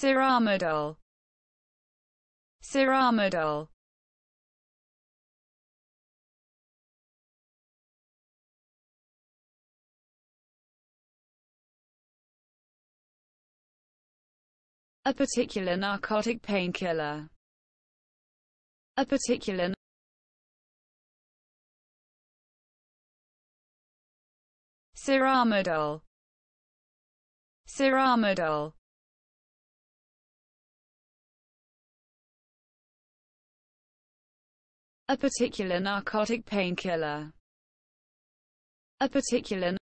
Ceramidol Ceramidol A particular narcotic painkiller. A particular Ceramidol Ceramidol a particular narcotic painkiller, a particular